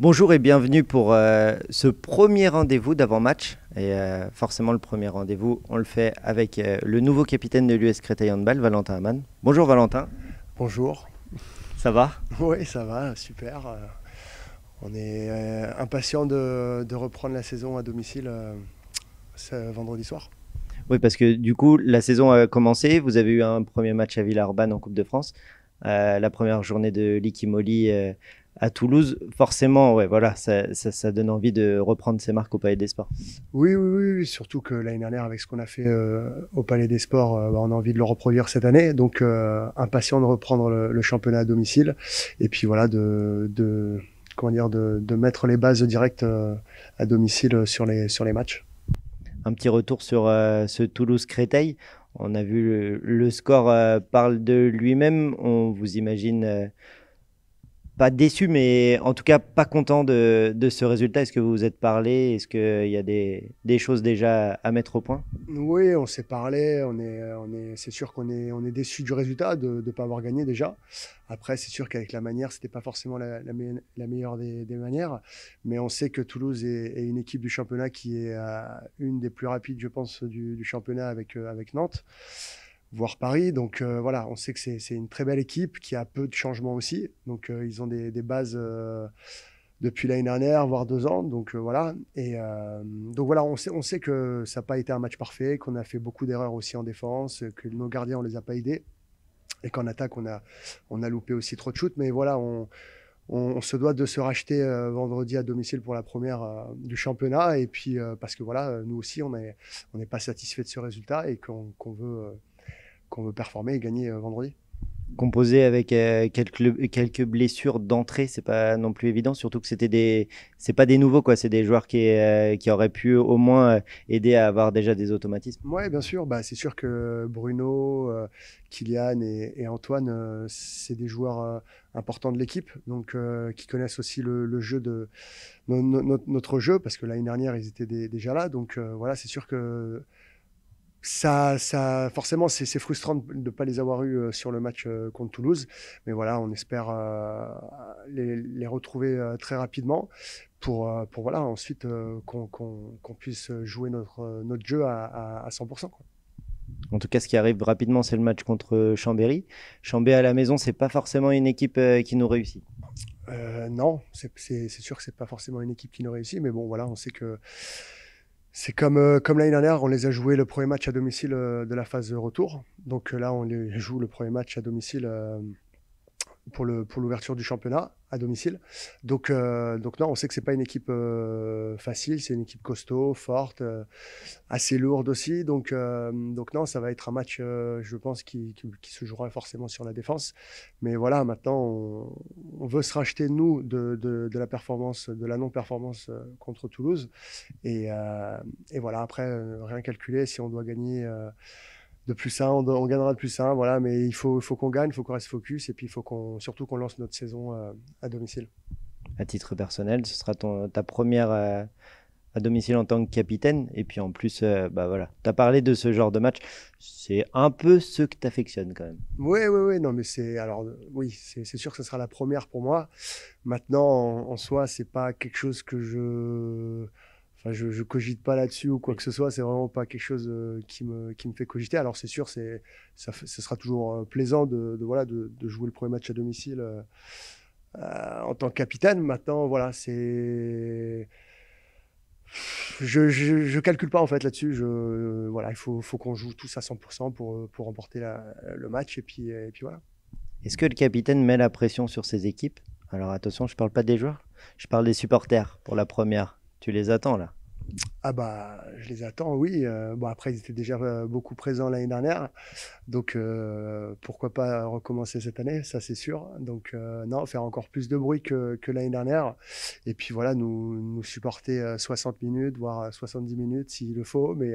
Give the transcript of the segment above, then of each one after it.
Bonjour et bienvenue pour euh, ce premier rendez-vous d'avant-match. Et euh, forcément, le premier rendez-vous, on le fait avec euh, le nouveau capitaine de l'US Créteil Handball, Valentin Hamann. Bonjour Valentin. Bonjour. Ça va Oui, ça va, super. On est impatient de, reprendre la saison à domicile ce vendredi soir. Oui, parce que du coup, la saison a commencé. Vous avez eu un premier match à Villeurbanne en Coupe de France. la première journée de l'Ikimoli à Toulouse, forcément, ouais, voilà, ça, donne envie de reprendre ses marques au Palais des Sports. Oui, oui, oui, surtout que l'année dernière, avec ce qu'on a fait euh, au Palais des Sports, euh, bah, on a envie de le reproduire cette année. Donc, euh, impatient de reprendre le, championnat à domicile. Et puis voilà, de, comment dire, de, mettre les bases directes à domicile sur les, sur les matchs. Un petit retour sur ce Toulouse-Créteil. On a vu le, le score parle de lui-même. On vous imagine pas déçu, mais en tout cas pas content de, ce résultat. Est-ce que vous vous êtes parlé Est-ce qu'il euh, y a des, choses déjà à mettre au point Oui, on s'est parlé. On est, on est, c'est sûr qu'on est, on est déçu du résultat de ne pas avoir gagné déjà. Après, c'est sûr qu'avec la manière, c'était pas forcément la, meilleure des, manières, mais on sait que Toulouse est, une équipe du championnat qui est euh, une des plus rapides, je pense, du, championnat avec euh, avec Nantes voir Paris. Donc euh, voilà, on sait que c'est une très belle équipe qui a peu de changements aussi. Donc euh, ils ont des, bases euh, depuis l'année dernière, voire deux ans. Donc voilà. Et donc voilà, on sait, on sait que ça n'a pas été un match parfait, qu'on a fait beaucoup d'erreurs aussi en défense, que nos gardiens, on les a pas aidés. Et qu'en attaque, on a, on a loupé aussi trop de shoots. Mais voilà, on, on, se doit de se racheter vendredi à domicile pour la première du championnat. Et puis, parce que voilà, nous aussi, on n'est on pas satisfait de ce résultat et qu'on veut qu'on veut performer et gagner euh, vendredi. Composé avec euh, quelques, quelques blessures d'entrée, c'est pas non plus évident, surtout que c'était des, c'est pas des nouveaux quoi, c'est des joueurs qui, euh, qui auraient pu au moins aider à avoir déjà des automatismes. Oui, bien sûr, bah, c'est sûr que Bruno, Kylian et, Antoine, c'est des joueurs importants de l'équipe, donc qui connaissent aussi le, jeu de notre, jeu, parce que l'année dernière ils étaient déjà là, donc voilà, c'est sûr que ça, ça, forcément, c'est frustrant de ne pas les avoir eus euh, sur le match euh, contre Toulouse. Mais voilà, on espère euh, les, les, retrouver très rapidement pour, pour voilà, ensuite euh, qu'on puisse jouer notre, notre jeu à, à, 100%. En tout cas, ce qui arrive rapidement, c'est le match contre Chambéry. Chambéry à la maison, c'est pas forcément une équipe qui nous réussit. non, c'est sûr que c'est pas forcément une équipe qui nous réussit, mais bon, voilà, on sait que c'est comme, euh, comme l'année dernière, on les a joués le premier match à domicile euh, de la phase retour. Donc euh, là, on les joue le premier match à domicile pour le pour l'ouverture du championnat à domicile. Donc euh, donc non, on sait que c'est pas une équipe euh, facile, c'est une équipe costaud, forte, euh, assez lourde aussi. Donc donc non, ça va être un match, je pense, qui, qui, se jouera forcément sur la défense. Mais voilà, maintenant on, veut se racheter nous de, de, de la performance, de la non-performance contre Toulouse. Et, et voilà, après rien calculer si on doit gagner de plus ça on, gagnera de plus ça voilà, mais il faut, faut qu'on gagne, il faut qu'on reste focus et puis il faut qu'on, surtout qu'on lance notre saison euh, à domicile. À titre personnel, ce sera ton, ta première euh, à domicile en tant que capitaine et puis en plus, euh, bah voilà, tu as parlé de ce genre de match, c'est un peu ce que tu affectionnes quand même. Oui, oui, oui, non mais c'est, alors oui, c'est, sûr que ce sera la première pour moi. Maintenant, en, en soi, c'est pas quelque chose que je je, cogite pas là-dessus ou quoi que ce soit. C'est vraiment pas quelque chose euh, qui, me, qui me fait cogiter. Alors, c'est sûr, c'est, ça, sera toujours euh, plaisant de, voilà, de, jouer le premier match à domicile euh, en tant que capitaine. Maintenant, voilà, c'est. Je, je, je, calcule pas en fait là-dessus. Je, voilà, il faut, faut qu'on joue tous à 100% pour, pour remporter la, le match. Et puis, et puis voilà. Est-ce que le capitaine met la pression sur ses équipes Alors, attention, je parle pas des joueurs, je parle des supporters pour la première. Tu les attends là ah bah, je les attends, oui. Euh, bon, après, ils étaient déjà euh, beaucoup présents l'année dernière. Donc, euh, pourquoi pas recommencer cette année, ça c'est sûr. Donc, non, faire encore plus de bruit que, l'année dernière. Et puis voilà, nous, nous supporter 60 minutes, voire 70 minutes s'il le faut. Mais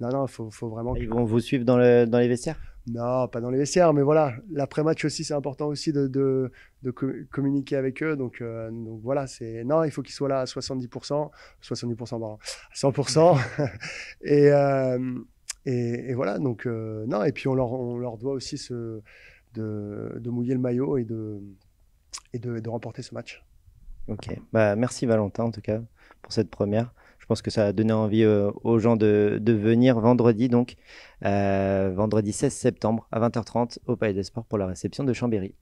non, non, il faut, vraiment... Ils vont vous suivre dans les vestiaires non, pas dans les vestiaires, mais voilà, l'après-match aussi, c'est important aussi de, de, communiquer avec eux. Donc, euh, donc voilà, c'est non, il faut qu'ils soient là à 70%, 70% pardon, 100%. Euh, et, et, voilà, donc euh, non, et puis on leur, on leur doit aussi de, de, mouiller le maillot et de, et de, remporter ce match. Ok, bah, merci Valentin en tout cas pour cette première je pense que ça a donné envie euh, aux gens de, de, venir vendredi, donc euh, vendredi 16 septembre à 20h30 au Palais des Sports pour la réception de Chambéry.